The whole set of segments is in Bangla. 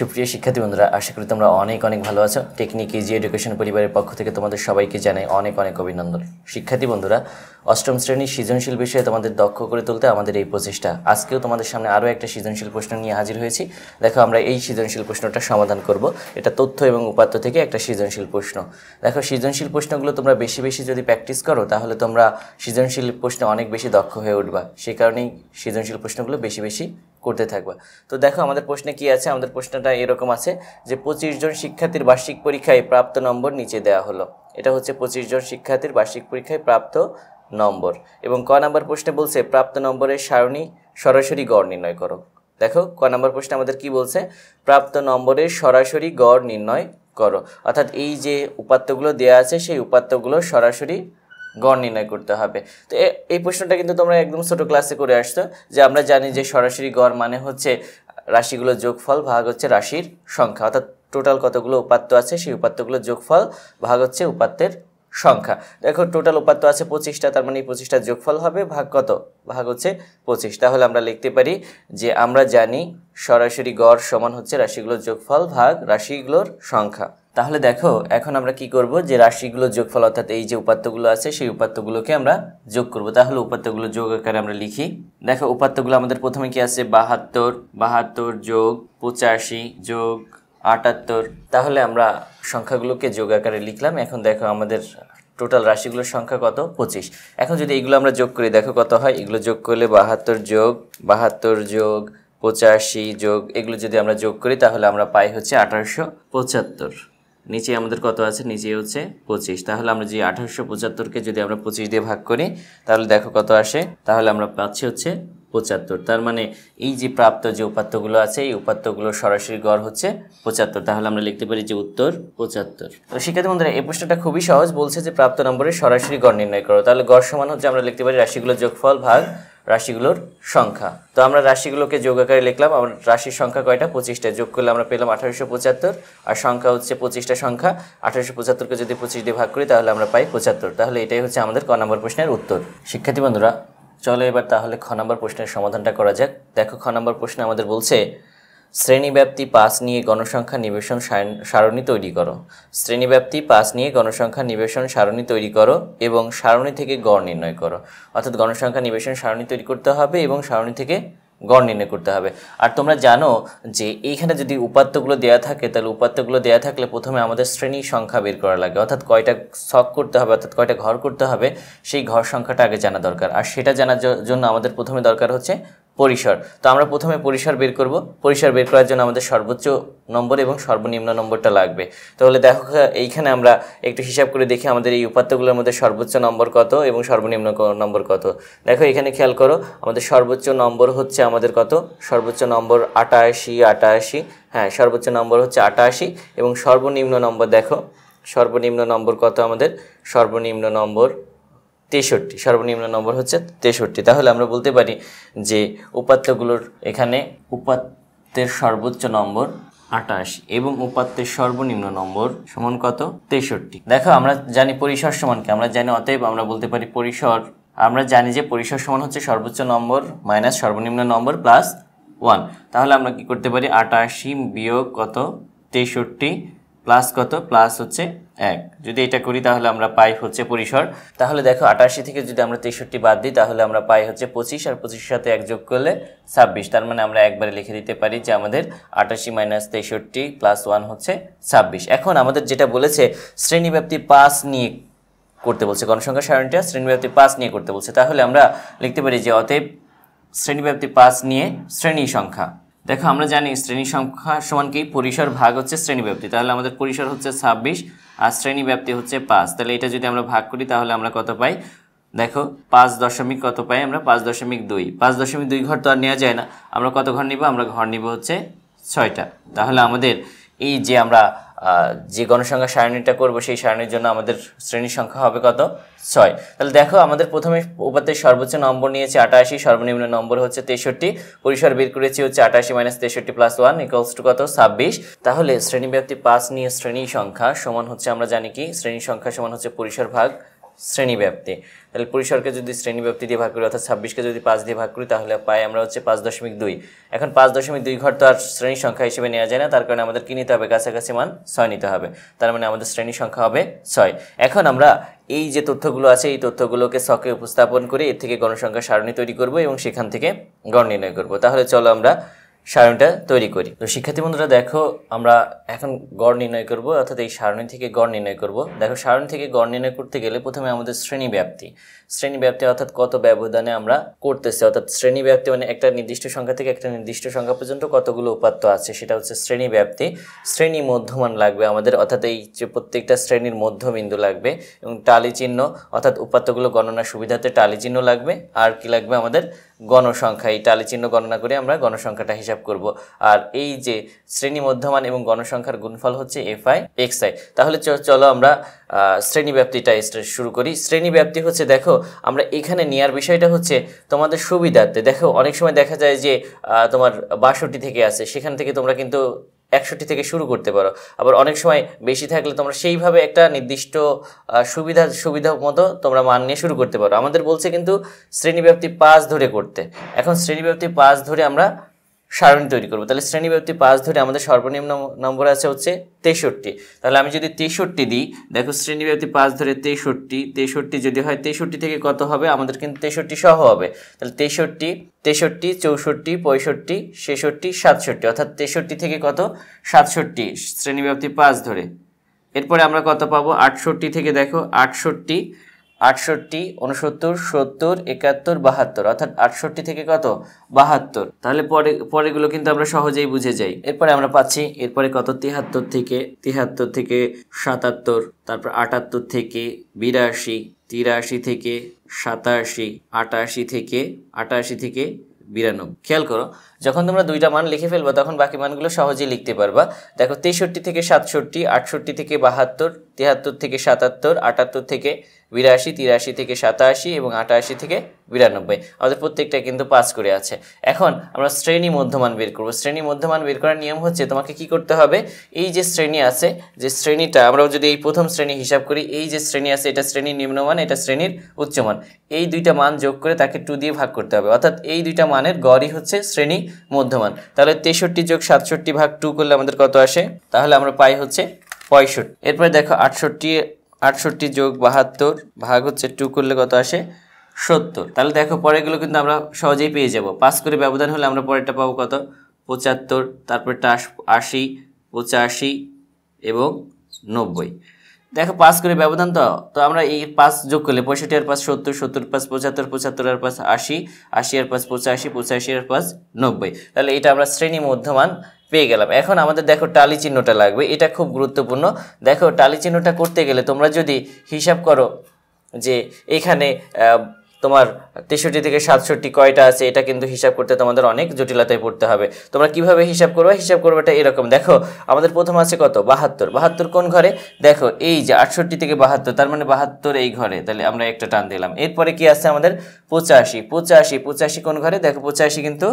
সুপ্রিয় শিক্ষার্থী বন্ধুরা আশা করি তোমরা অনেক অনেক ভালো আছো টেকনিক ইজি এডুকেশন পরিবারের পক্ষ থেকে তোমাদের সবাইকে জানাই অনেক অনেক অভিনন্দন শিক্ষার্থী বন্ধুরা অষ্টম শ্রেণীর সৃজনশীল বিষয়ে তোমাদের দক্ষ করে তুলতে আমাদের এই প্রচেষ্টা আজকেও তোমাদের সামনে আরও একটা সৃজনশীল প্রশ্ন নিয়ে হাজির হয়েছি দেখো আমরা এই সৃজনশীল প্রশ্নটা সমাধান করব এটা তথ্য এবং উপাত্ত থেকে একটা সৃজনশীল প্রশ্ন দেখো সৃজনশীল প্রশ্নগুলো তোমরা বেশি বেশি যদি প্র্যাকটিস করো তাহলে তোমরা সৃজনশীল প্রশ্নে অনেক বেশি দক্ষ হয়ে উঠবা সেই কারণেই সৃজনশীল প্রশ্নগুলো বেশি বেশি করতে থাকবা তো দেখো আমাদের প্রশ্নে কি আছে আমাদের প্রশ্নটা এরকম আছে যে পঁচিশ জন শিক্ষার্থীর বার্ষিক পরীক্ষায় প্রাপ্ত নম্বর নিচে দেওয়া হলো এটা হচ্ছে পঁচিশ জন শিক্ষার্থীর বার্ষিক পরীক্ষায় প্রাপ্ত নম্বর এবং ক নাম্বার প্রশ্নে বলছে প্রাপ্ত নম্বরের সারণী সরাসরি গড় নির্ণয় করো দেখো ক নাম্বার প্রশ্নে আমাদের কি বলছে প্রাপ্ত নম্বরের সরাসরি গড় নির্ণয় করো অর্থাৎ এই যে উপাত্তগুলো দেওয়া আছে সেই উপাত্তগুলো সরাসরি গড় নির্ণয় করতে হবে তো এই প্রশ্নটা কিন্তু তোমরা একদম ছোটো ক্লাসে করে আসতো যে আমরা জানি যে সরাসরি গড় মানে হচ্ছে রাশিগুলোর যোগফল ভাগ হচ্ছে রাশির সংখ্যা অর্থাৎ টোটাল কতগুলো উপাত্ত আছে সেই উপাত্তগুলোর যোগফল ভাগ হচ্ছে উপাত্তের সংখ্যা দেখো টোটাল উপাত্ত আছে পঁচিশটা তার মানে এই পঁচিশটার যোগফল হবে ভাগ কত ভাগ হচ্ছে পঁচিশ তাহলে আমরা লিখতে পারি যে আমরা জানি সরাসরি গড় সমান হচ্ছে রাশিগুলোর যোগফল ভাগ রাশিগুলোর সংখ্যা তাহলে দেখো এখন আমরা কি করব যে রাশিগুলো যোগফল অর্থাৎ এই যে উপাত্তগুলো আছে সেই উপাত্তগুলোকে আমরা যোগ করব তাহলে উপাত্তগুলো যোগ আকারে আমরা লিখি দেখো উপাত্তগুলো আমাদের প্রথমে কি আছে বাহাত্তর বাহাত্তর যোগ পঁচাশি যোগ আটাত্তর তাহলে আমরা সংখ্যাগুলোকে যোগ আকারে লিখলাম এখন দেখো আমাদের টোটাল রাশিগুলোর সংখ্যা কত পঁচিশ এখন যদি এগুলো আমরা যোগ করি দেখো কত হয় এগুলো যোগ করলে বাহাত্তর যোগ বাহাত্তর যোগ পঁচাশি যোগ এগুলো যদি আমরা যোগ করি তাহলে আমরা পাই হচ্ছে আঠারোশো পঁচাত্তর নিচে আমাদের কত আছে নিচে হচ্ছে পঁচিশ তাহলে আমরা যে আঠারোশো পঁচাত্তরকে যদি আমরা পঁচিশ দিয়ে ভাগ করি তাহলে দেখো কত আসে তাহলে আমরা পাচ্ছি হচ্ছে পঁচাত্তর তার মানে এই যে প্রাপ্ত যে উপাত্তগুলো আছে এই উপাত্তগুলোর সরাসরি গড় হচ্ছে পঁচাত্তর তাহলে আমরা লিখতে পারি যে উত্তর পঁচাত্তর তো শিক্ষার্থী বন্ধুরা এই প্রশ্নটা খুবই সহজ বলছে যে প্রাপ্ত নম্বরের সরাসরি গড় নির্ণয় করো তাহলে গড় সমান হচ্ছে আমরা লিখতে পারি রাশিগুলোর যোগফল ভাগ রাশিগুলোর সংখ্যা তো আমরা রাশিগুলোকে যোগ আকারে লিখলাম আমার রাশির সংখ্যা কয়টা পঁচিশটা যোগ করলে আমরা পেলাম আঠারোশো পঁচাত্তর আর সংখ্যা হচ্ছে পঁচিশটা সংখ্যা আঠারোশো পঁচাত্তরকে যদি পঁচিশ দিয়ে ভাগ করি তাহলে আমরা পাই পঁচাত্তর তাহলে এটাই হচ্ছে আমাদের ক নম্বর প্রশ্নের উত্তর শিক্ষার্থী বন্ধুরা চলো এবার তাহলে খ নম্বর প্রশ্নের সমাধানটা করা যাক দেখো খ নম্বর প্রশ্নে আমাদের বলছে শ্রেণীব্যাপ্তি পাস নিয়ে গণসংখ্যা নিবেশন সারণী তৈরি করো শ্রেণীব্যাপ্তি পাস নিয়ে গণসংখ্যা নিবেশন সারণী তৈরি করো এবং সারণী থেকে গড় নির্ণয় করো অর্থাৎ গণসংখ্যা নিবেশন সারণী তৈরি করতে হবে এবং সারণী থেকে গড় নির্ণয় করতে হবে আর তোমরা জানো যে এইখানে যদি উপাত্তগুলো দেয়া থাকে তাহলে উপাত্তগুলো দেয়া থাকলে প্রথমে আমাদের শ্রেণী সংখ্যা বের করা লাগে অর্থাৎ কয়টা শখ করতে হবে অর্থাৎ কয়টা ঘর করতে হবে সেই ঘর সংখ্যাটা আগে জানা দরকার আর সেটা জানার জন্য আমাদের প্রথমে দরকার হচ্ছে পরিসর তো আমরা প্রথমে পরিসর বের করব পরিসর বের করার জন্য আমাদের সর্বোচ্চ নম্বর এবং সর্বনিম্ন নম্বরটা লাগবে তাহলে দেখো এইখানে আমরা একটু হিসাব করে দেখি আমাদের এই উপাত্তগুলোর মধ্যে সর্বোচ্চ নম্বর কত এবং সর্বনিম্ন নম্বর কত দেখো এখানে খেয়াল করো আমাদের সর্বোচ্চ নম্বর হচ্ছে আমাদের কত সর্বোচ্চ নম্বর আটাশি আটাশি হ্যাঁ সর্বোচ্চ নম্বর হচ্ছে আটাশি এবং সর্বনিম্ন নম্বর দেখো সর্বনিম্ন নম্বর কত আমাদের সর্বনিম্ন নম্বর তেষট্টি সর্বনিম্ন নম্বর হচ্ছে তেষট্টি তাহলে আমরা বলতে পারি যে উপাত্তগুলোর এখানে উপাত্তের সর্বোচ্চ নম্বর আটাশ এবং উপাত্তের সর্বনিম্ন নম্বর সমান কত তেষট্টি দেখো আমরা জানি পরিসর সমানকে আমরা জানি অতএব আমরা বলতে পারি পরিসর আমরা জানি যে পরিসর সমান হচ্ছে সর্বোচ্চ নম্বর মাইনাস সর্বনিম্ন নম্বর প্লাস ওয়ান তাহলে আমরা কি করতে পারি আটাশি বিয়োগ কত তেষট্টি প্লাস কত প্লাস হচ্ছে এক যদি এটা করি তাহলে আমরা পাই হচ্ছে পরিসর তাহলে দেখো আটাশি থেকে যদি আমরা তেষট্টি বাদ দিই তাহলে আমরা পাই হচ্ছে পঁচিশ আর পঁচিশের সাথে এক যোগ করলে ছাব্বিশ তার মানে আমরা একবারে লিখে দিতে পারি যে আমাদের আটাশি মাইনাস তেষট্টি প্লাস ওয়ান হচ্ছে ছাব্বিশ এখন আমাদের যেটা বলেছে শ্রেণীব্যাপ্তি পাস নিয়ে করতে বলছে গণসংখ্যা সারণটা শ্রেণীব্যাপ্তি পাস নিয়ে করতে বলছে তাহলে আমরা লিখতে পারি যে অতএব শ্রেণীব্যাপ্তি পাস নিয়ে শ্রেণী সংখ্যা দেখো আমরা জানি শ্রেণী সংখ্যা সমান কি পরিসর ভাগ হচ্ছে শ্রেণীব্যাপ্তি তাহলে আমাদের পরিসর হচ্ছে ছাব্বিশ আর শ্রেণী ব্যাপ্তি হচ্ছে পাঁচ তাহলে এটা যদি আমরা ভাগ করি তাহলে আমরা কত পাই দেখো পাঁচ দশমিক কত পাই আমরা পাঁচ দশমিক দুই পাঁচ দশমিক দুই ঘর তো আর নেওয়া যায় না আমরা কত ঘর নিব আমরা ঘর নিব হচ্ছে ছয়টা তাহলে আমাদের এই যে আমরা যে গণসংখ্যা সারণীটা করব সেই সারণীর জন্য আমাদের শ্রেণীর সংখ্যা হবে কত ছয় তাহলে দেখো আমাদের প্রথমে উপাত্তের সর্বোচ্চ নম্বর নিয়েছে আটাশি সর্বনিম্ন নম্বর হচ্ছে তেষট্টি পরিসর বের করেছি হচ্ছে আটাশি মাইনাস তেষট্টি প্লাস ওয়ান ইকলস টু কত ছাব্বিশ তাহলে শ্রেণীব্যাপ্তি পাঁচ নিয়ে শ্রেণী সংখ্যা সমান হচ্ছে আমরা জানি কি শ্রেণী সংখ্যা সমান হচ্ছে পরিসর ভাগ শ্রেণীব্যাপ্তি তাহলে পরিসরকে যদি শ্রেণীব্যাপ্তি দিয়ে ভাগ করি অর্থাৎ ছাব্বিশকে যদি পাঁচ দিয়ে ভাগ করি তাহলে পাই আমরা হচ্ছে পাঁচ দশমিক দুই এখন পাঁচ দশমিক দুই ঘর তো আর শ্রেণী সংখ্যা হিসেবে নেওয়া যায় না তার কারণে আমাদের কী নিতে হবে কাছাকাছি মান ছয় নিতে হবে তার মানে আমাদের শ্রেণী সংখ্যা হবে ছয় এখন আমরা এই যে তথ্যগুলো আছে এই তথ্যগুলোকে সকে উপস্থাপন করে এর থেকে গণসংখ্যা সারণী তৈরি করব এবং সেখান থেকে গণ নির্ণয় করব তাহলে চলো আমরা সারণীটা তৈরি করি তো শিক্ষার্থী বন্ধুরা দেখো আমরা এখন গড় নির্ণয় করব অর্থাৎ এই সারণী থেকে গড় নির্ণয় করব দেখো সারণী থেকে গড় নির্ণয় করতে গেলে প্রথমে আমাদের শ্রেণী ব্যাপ্তি শ্রেণী ব্যাপ্তি অর্থাৎ কত ব্যবধানে আমরা করতেছি অর্থাৎ শ্রেণী ব্যাপ্তি মানে একটা নির্দিষ্ট সংখ্যা থেকে একটা নির্দিষ্ট সংখ্যা পর্যন্ত কতগুলো উপাত্ত আছে সেটা হচ্ছে শ্রেণী ব্যাপ্তি শ্রেণী মধ্যমান লাগবে আমাদের অর্থাৎ এই যে প্রত্যেকটা শ্রেণীর মধ্যবিন্দু লাগবে এবং টালি চিহ্ন অর্থাৎ উপাত্তগুলো গণনার সুবিধাতে টালি চিহ্ন লাগবে আর কি লাগবে আমাদের গণসংখ্যা এই টালি চিহ্ন গণনা করে আমরা গণসংখ্যাটা হিসাব করব আর এই যে শ্রেণী মধ্যমান এবং গণসংখ্যার গুণফল হচ্ছে এফ আই এক্স আই তাহলে চলো আমরা শ্রেণী ব্যাপ্তিটা শুরু করি শ্রেণী ব্যাপ্তি হচ্ছে দেখো আমরা এখানে নেওয়ার বিষয়টা হচ্ছে তোমাদের সুবিধার্থে দেখো অনেক সময় দেখা যায় যে তোমার বাষট্টি থেকে আছে সেখান থেকে তোমরা কিন্তু একষট্টি থেকে শুরু করতে পারো আবার অনেক সময় বেশি থাকলে তোমরা সেইভাবে একটা নির্দিষ্ট সুবিধা সুবিধা মতো তোমরা মান নিয়ে শুরু করতে পারো আমাদের বলছে কিন্তু শ্রেণীব্যাপ্তি পাঁচ ধরে করতে এখন শ্রেণীব্যাপ্তি পাঁচ ধরে আমরা সারণী তৈরি করবো তাহলে শ্রেণীব্যাপ্তি পাঁচ ধরে আমাদের সর্বনিম্ন নম্বর আছে হচ্ছে তেষট্টি তাহলে আমি যদি তেষট্টি দিই দেখো শ্রেণীব্যাপ্তি পাঁচ ধরে তেষট্টি তেষট্টি যদি হয় তেষট্টি থেকে কত হবে আমাদের কিন্তু তেষট্টি সহ হবে তাহলে তেষট্টি তেষট্টি চৌষট্টি পঁয়ষট্টি ছেষট্টি সাতষট্টি অর্থাৎ তেষট্টি থেকে কত সাতষট্টি শ্রেণীব্যাপ্তি পাঁচ ধরে এরপরে আমরা কত পাবো আটষট্টি থেকে দেখো আটষট্টি আটষট্টি উনসত্তর সত্তর একাত্তর বাহাত্তর অর্থাৎ আটষট্টি থেকে কত বাহাত্তর তাহলে পরে পরেগুলো কিন্তু আমরা সহজেই বুঝে যাই এরপরে আমরা পাচ্ছি এরপরে কত তিহাত্তর থেকে তিহাত্তর থেকে সাতাত্তর তারপর আটাত্তর থেকে বিরাশি তিরাশি থেকে সাতাশি আটাশি থেকে আটাশি থেকে বিরানব্বই খেয়াল করো যখন তোমরা দুইটা মান লিখে ফেলবো তখন বাকি মানগুলো সহজেই লিখতে পারবা দেখো তেষট্টি থেকে সাতষট্টি আটষট্টি থেকে বাহাত্তর তেহাত্তর থেকে সাতাত্তর আটাত্তর থেকে বিরাশি তিরাশি থেকে সাতাশি এবং আটাশি থেকে বিরানব্বই আমাদের প্রত্যেকটা কিন্তু পাস করে আছে এখন আমরা শ্রেণী মধ্যমান বের করব শ্রেণী মধ্যমান বের করার নিয়ম হচ্ছে তোমাকে কি করতে হবে এই যে শ্রেণী আছে যে শ্রেণীটা আমরা যদি এই প্রথম শ্রেণী হিসাব করি এই যে শ্রেণী আছে এটা শ্রেণীর নিম্নমান এটা শ্রেণীর উচ্চমান এই দুইটা মান যোগ করে তাকে টু দিয়ে ভাগ করতে হবে অর্থাৎ এই দুইটা মানের গড়ই হচ্ছে শ্রেণী মধ্যমান তাহলে তেষট্টি যোগ সাতষট্টি ভাগ টু করলে আমাদের কত আসে তাহলে আমরা পাই হচ্ছে পঁয়ষট্টি এরপর দেখো আটষট্টি আটষট্টি যোগ বাহাত্তর ভাগ হচ্ছে টু করলে কত আসে সত্তর তাহলে দেখো পরেগুলো কিন্তু আমরা সহজেই পেয়ে যাব পাঁচ করে ব্যবধান হলে আমরা পরেরটা পাবো কত পঁচাত্তর তারপরটা আশি পঁচাশি এবং নব্বই দেখো পাঁচ করে ব্যবধান তো তো আমরা এই পাঁচ যোগ করলে পঁয়ষট্টি আর পাঁচ সত্তর সত্তর পাঁচ পঁচাত্তর পঁচাত্তর আর পাঁচ আশি আশি আর পাঁচ পঁচাশি পঁচাশি আর পাঁচ নব্বই তাহলে এটা আমরা শ্রেণী মধ্যমান পেয়ে গেলাম এখন আমাদের দেখো টালি চিহ্নটা লাগবে এটা খুব গুরুত্বপূর্ণ দেখো টালি চিহ্নটা করতে গেলে তোমরা যদি হিসাব করো যে এখানে তোমার তেষট্টি থেকে সাতষট্টি কয়টা আছে এটা কিন্তু হিসাব করতে তোমাদের অনেক জটিলতায় পড়তে হবে তোমরা কিভাবে হিসাব করবে হিসাব এটা এরকম দেখো আমাদের প্রথম আছে কত বাহাত্তর বাহাত্তর কোন ঘরে দেখো এই যে আটষট্টি থেকে বাহাত্তর তার মানে বাহাত্তর এই ঘরে তাহলে আমরা একটা টান দিলাম এরপরে কি আছে আমাদের পঁচাশি পঁচাশি পঁচাশি কোন ঘরে দেখো পঁচাশি কিন্তু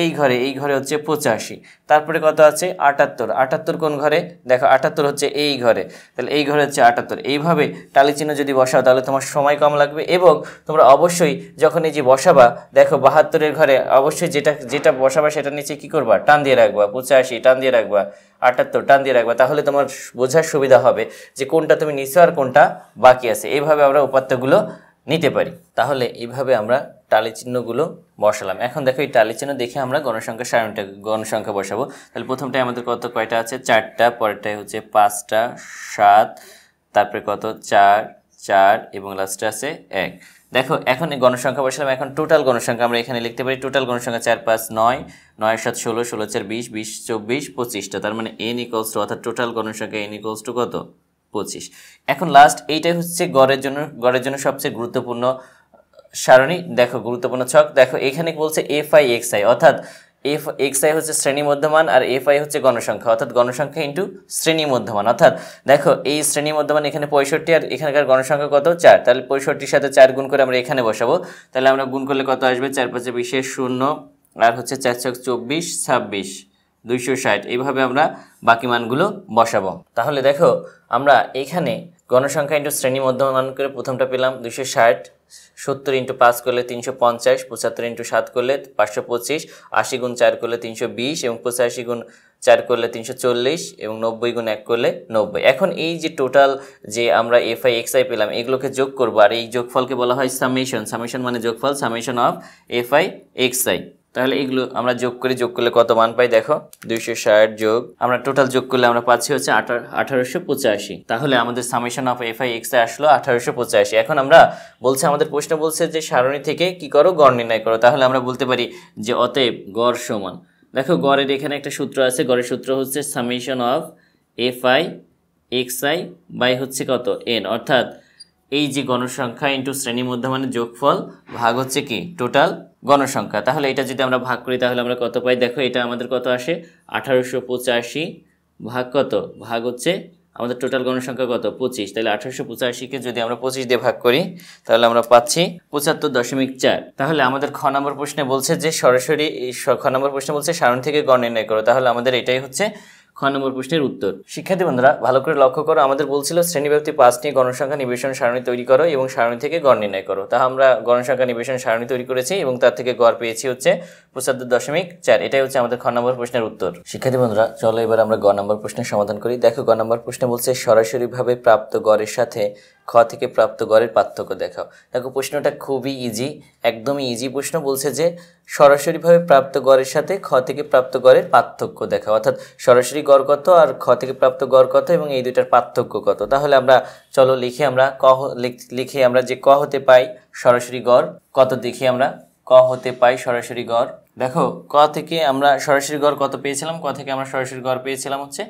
এই ঘরে এই ঘরে হচ্ছে পঁচাশি তারপরে কত আছে আটাত্তর আটাত্তর কোন ঘরে দেখো আটাত্তর হচ্ছে এই ঘরে তাহলে এই ঘরে হচ্ছে আটাত্তর এইভাবে টালি চিহ্ন যদি বসাও তাহলে তোমার সময় কম লাগবে এবং তোমরা অবশ্যই যখন এই যে বসাবা দেখো বাহাত্তরের ঘরে অবশ্যই যেটা যেটা বসাবা সেটা নিচে কি করবা টান দিয়ে রাখবা পঁচাশি টান দিয়ে রাখবা আটাত্তর টান দিয়ে রাখবা তাহলে তোমার বোঝার সুবিধা হবে যে কোনটা তুমি নিচে আর কোনটা বাকি আছে এইভাবে আমরা উপাত্তগুলো নিতে পারি তাহলে এইভাবে আমরা টালি চিহ্নগুলো বসালাম এখন দেখো এই টালি চিহ্ন দেখে আমরা গণসংখ্যা সারণীটা গণসংখ্যা বসাবো তাহলে প্রথমটাই আমাদের কত কয়টা আছে চারটা পরেরটায় হচ্ছে পাঁচটা সাত তারপরে কত চার চার এবং লাস্টে আছে এক দেখো এখন গণসংখ্যা বসালাম এখন টোটাল গণসংখ্যা আমরা এখানে লিখতে পারি টোটাল গণসংখ্যা চার পাঁচ নয় নয় সাত ষোলো ষোলো চার বিশ বিশ চব্বিশ পঁচিশটা তার মানে এন ইকলস টু অর্থাৎ টোটাল গণসংখ্যা এন ইকলস টু কত পঁচিশ এখন লাস্ট এইটাই হচ্ছে গড়ের জন্য গড়ের জন্য সবচেয়ে গুরুত্বপূর্ণ সারণী দেখো গুরুত্বপূর্ণ ছক দেখো এখানে বলছে এফ আই এক্স আই অর্থাৎ এফ এক্স আই হচ্ছে শ্রেণী মধ্যমান আর এফ আই হচ্ছে গণসংখ্যা অর্থাৎ গণসংখ্যা ইন্টু শ্রেণী মধ্যমান অর্থাৎ দেখো এই শ্রেণী মধ্যমান এখানে পঁয়ষট্টি আর এখানকার গণসংখ্যা কত চার তাহলে পঁয়ষট্টির সাথে চার গুণ করে আমরা এখানে বসাবো তাহলে আমরা গুণ করলে কত আসবে চার পাঁচে বিশেষ শূন্য আর হচ্ছে চার ছক চব্বিশ ছাব্বিশ দুইশো ষাট এইভাবে আমরা বাকি মানগুলো বসাবো তাহলে দেখো আমরা এখানে গণসংখ্যা ইন্টু শ্রেণী মধ্যমান করে প্রথমটা পেলাম দুইশো ষাট সত্তর ইন্টু পাঁচ করলে তিনশো পঞ্চাশ পঁচাত্তর ইন্টু সাত করলে পাঁচশো পঁচিশ আশি গুণ চার করলে তিনশো বিশ এবং পঁচাশি গুণ চার করলে তিনশো চল্লিশ এবং নব্বই গুণ এক করলে নব্বই এখন এই যে টোটাল যে আমরা এফ আই এক্সআই পেলাম এগুলোকে যোগ করবো আর এই যোগফলকে বলা হয় সামেশন সামেশন মানে যোগফল summation of F I X I তাহলে এগুলো আমরা যোগ করি যোগ করলে কত মান পাই দেখো দুইশো ষাট যোগ আমরা টোটাল যোগ করলে আমরা পাচ্ছি হচ্ছে আঠারোশো পঁচাশি তাহলে আমাদের সামেশন অফ এফ আই এক্সে আসলো আঠারোশো পঁচাশি এখন আমরা বলছে আমাদের প্রশ্ন বলছে যে সারণী থেকে কি করো গড় নির্ণয় করো তাহলে আমরা বলতে পারি যে অতএব গড় সমান দেখো গড়ের এখানে একটা সূত্র আছে গড়ের সূত্র হচ্ছে summation of F I X I by হচ্ছে কত এন অর্থাৎ এই যে গণসংখ্যা ইন্টু শ্রেণী মধ্যমানের যোগফল ভাগ হচ্ছে কি টোটাল গণসংখ্যা তাহলে এটা যদি আমরা ভাগ করি তাহলে আমরা কত পাই দেখো এটা আমাদের কত আসে আঠারোশো পঁচাশি ভাগ কত ভাগ হচ্ছে আমাদের টোটাল গণসংখ্যা কত পঁচিশ তাহলে আঠারোশো পঁচাশিকে যদি আমরা পঁচিশ দিয়ে ভাগ করি তাহলে আমরা পাচ্ছি পঁচাত্তর দশমিক চার তাহলে আমাদের খ নম্বর প্রশ্নে বলছে যে সরাসরি খ নম্বর প্রশ্নে বলছে সারণ থেকে গণ নির্ণয় করো তাহলে আমাদের এটাই হচ্ছে খ নম্বর প্রশ্নের উত্তর শিক্ষার্থী বন্ধুরা ভালো করে লক্ষ্য করো আমাদের বলছিল শ্রেণীব্যাপ্তি পাঁচ নিয়ে গণসংখ্যা নিবেশন সারণী তৈরি করো এবং সারণী থেকে গড় নির্ণয় করো তা আমরা গণসংখ্যা নিবেশন সারণী তৈরি করেছি এবং তার থেকে গড় পেয়েছি হচ্ছে পঁচাত্তর দশমিক চার এটাই হচ্ছে আমাদের খ নম্বর প্রশ্নের উত্তর শিক্ষার্থী বন্ধুরা চলো এবার আমরা গ নম্বর প্রশ্নের সমাধান করি দেখো গ নম্বর প্রশ্নে বলছে সরাসরিভাবে প্রাপ্ত গড়ের সাথে খ থেকে প্রাপ্ত গড়ের পার্থক্য দেখাও দেখো প্রশ্নটা খুবই ইজি একদমই ইজি প্রশ্ন বলছে যে সরাসরিভাবে প্রাপ্ত গড়ের সাথে খ থেকে প্রাপ্ত গড়ের পার্থক্য দেখাও অর্থাৎ সরাসরি গড় কত আর খ থেকে প্রাপ্ত গড় কত এবং এই দুইটার পার্থক্য কত তাহলে আমরা চলো লিখে আমরা ক লিখে আমরা যে ক হতে পাই সরাসরি গড় কত দেখি আমরা ক হতে পাই সরাসরি গড় দেখো ক থেকে আমরা সরাসরি গড় কত পেয়েছিলাম ক থেকে আমরা সরাসরি গড় পেয়েছিলাম হচ্ছে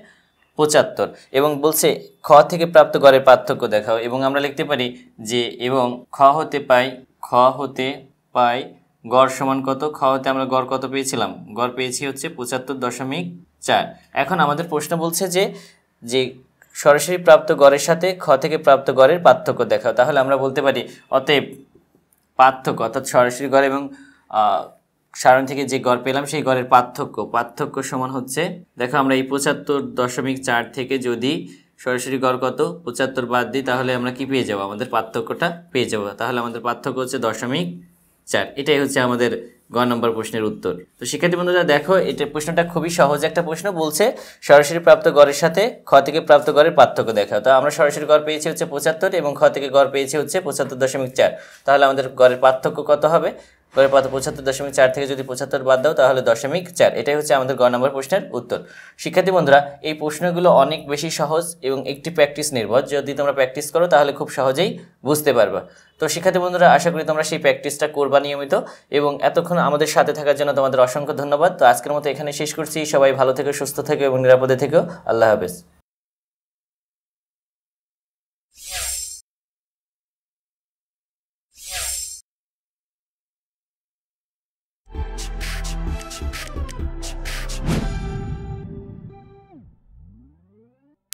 পঁচাত্তর এবং বলছে খ থেকে প্রাপ্ত গড়ের পার্থক্য দেখাও এবং আমরা লিখতে পারি যে এবং খ হতে পাই খ হতে পাই গড় সমান কত খ হতে আমরা গড় কত পেয়েছিলাম গড় পেয়েছি হচ্ছে পঁচাত্তর দশমিক চার এখন আমাদের প্রশ্ন বলছে যে যে সরাসরি প্রাপ্ত গড়ের সাথে খ থেকে প্রাপ্ত গড়ের পার্থক্য দেখাও তাহলে আমরা বলতে পারি অতএব পার্থক্য অর্থাৎ সরাসরি গড় এবং সারণ থেকে যে গড় পেলাম সেই গড়ের পার্থক্য পার্থক্য সমান হচ্ছে দেখো আমরা এই পঁচাত্তর দশমিক চার থেকে যদি সরাসরি গড় কত পঁচাত্তর বাদ দিই তাহলে আমরা কি পেয়ে যাবো আমাদের পার্থক্যটা পেয়ে যাবো তাহলে আমাদের পার্থক্য হচ্ছে দশমিক চার এটাই হচ্ছে আমাদের গ নম্বর প্রশ্নের উত্তর তো শিক্ষার্থী বন্ধুরা দেখো এটা প্রশ্নটা খুবই সহজ একটা প্রশ্ন বলছে সরাসরি প্রাপ্ত গড়ের সাথে খ থেকে প্রাপ্ত গড়ের পার্থক্য দেখা তো আমরা সরাসরি গড় পেয়েছি হচ্ছে পঁচাত্তর এবং খ থেকে গড় পেয়েছি হচ্ছে পঁচাত্তর দশমিক চার তাহলে আমাদের গড়ের পার্থক্য কত হবে পরে পাতা পঁচাত্তর দশমিক চার থেকে যদি পঁচাত্তর বাদ দাও তাহলে দশমিক চার এটাই হচ্ছে আমাদের গ নম্বর প্রশ্নের উত্তর শিক্ষার্থী বন্ধুরা এই প্রশ্নগুলো অনেক বেশি সহজ এবং একটি প্র্যাকটিস নির্ভর যদি তোমরা প্র্যাকটিস করো তাহলে খুব সহজেই বুঝতে পারবা তো শিক্ষার্থী বন্ধুরা আশা করি তোমরা সেই প্র্যাকটিসটা করবা নিয়মিত এবং এতক্ষণ আমাদের সাথে থাকার জন্য তোমাদের অসংখ্য ধন্যবাদ তো আজকের মতো এখানে শেষ করছি সবাই ভালো থেকে সুস্থ থেকে এবং নিরাপদে থেকেও আল্লাহ হাফেজ